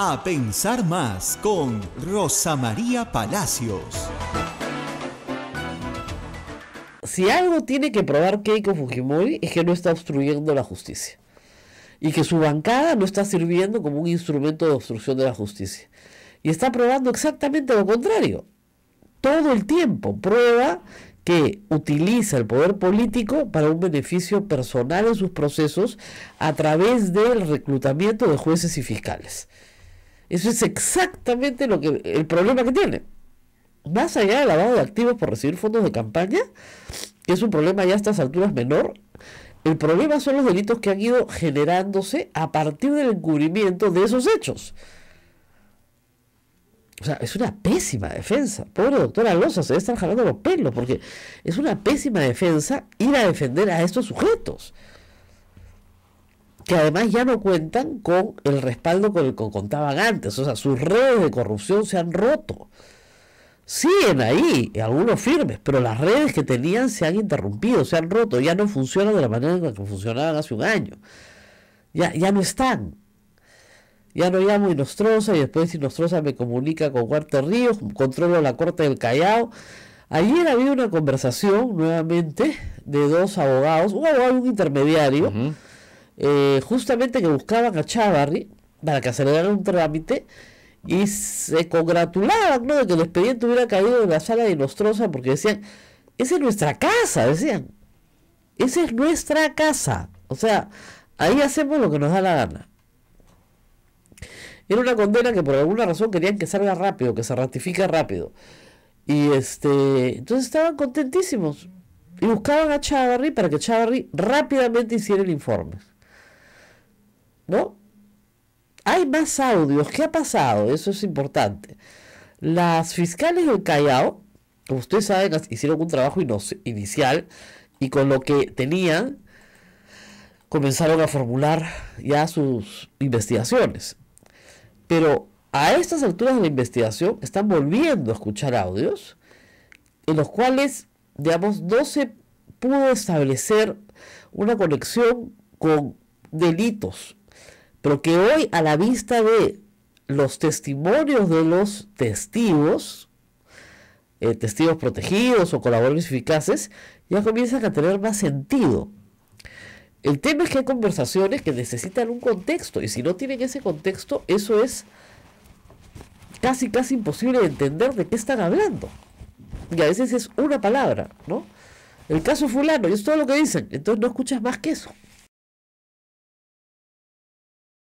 A pensar más con Rosa María Palacios. Si algo tiene que probar Keiko Fujimori es que no está obstruyendo la justicia y que su bancada no está sirviendo como un instrumento de obstrucción de la justicia. Y está probando exactamente lo contrario. Todo el tiempo prueba que utiliza el poder político para un beneficio personal en sus procesos a través del reclutamiento de jueces y fiscales. Eso es exactamente lo que el problema que tiene. Más allá del lavado de activos por recibir fondos de campaña, que es un problema ya a estas alturas menor, el problema son los delitos que han ido generándose a partir del encubrimiento de esos hechos. O sea, es una pésima defensa. Pobre doctora losa se debe estar jalando los pelos, porque es una pésima defensa ir a defender a estos sujetos que además ya no cuentan con el respaldo con el que contaban antes. O sea, sus redes de corrupción se han roto. Siguen ahí, algunos firmes, pero las redes que tenían se han interrumpido, se han roto, ya no funcionan de la manera en la que funcionaban hace un año. Ya, ya no están. Ya no llamo Inostrosa y después Inostrosa me comunica con Cuarto Ríos, controlo la corte del Callao. Ayer había una conversación nuevamente de dos abogados, un abogado y un intermediario. Eh, justamente que buscaban a Chavarri para que acelerara un trámite y se congratulaban de que el expediente hubiera caído en la sala de Nostrosa porque decían, esa es nuestra casa, decían, esa es nuestra casa, o sea, ahí hacemos lo que nos da la gana. Era una condena que por alguna razón querían que salga rápido, que se ratifique rápido. Y este, entonces estaban contentísimos. Y buscaban a Chavarri para que Chavarri rápidamente hiciera el informe. ¿no? Hay más audios. ¿Qué ha pasado? Eso es importante. Las fiscales del Callao, como ustedes saben, hicieron un trabajo inicial y con lo que tenían comenzaron a formular ya sus investigaciones. Pero a estas alturas de la investigación están volviendo a escuchar audios en los cuales, digamos, no se pudo establecer una conexión con delitos lo que hoy a la vista de los testimonios de los testigos, eh, testigos protegidos o colaboradores eficaces, ya comienzan a tener más sentido. El tema es que hay conversaciones que necesitan un contexto y si no tienen ese contexto, eso es casi, casi imposible de entender de qué están hablando. Y a veces es una palabra, ¿no? El caso fulano, y es todo lo que dicen, entonces no escuchas más que eso.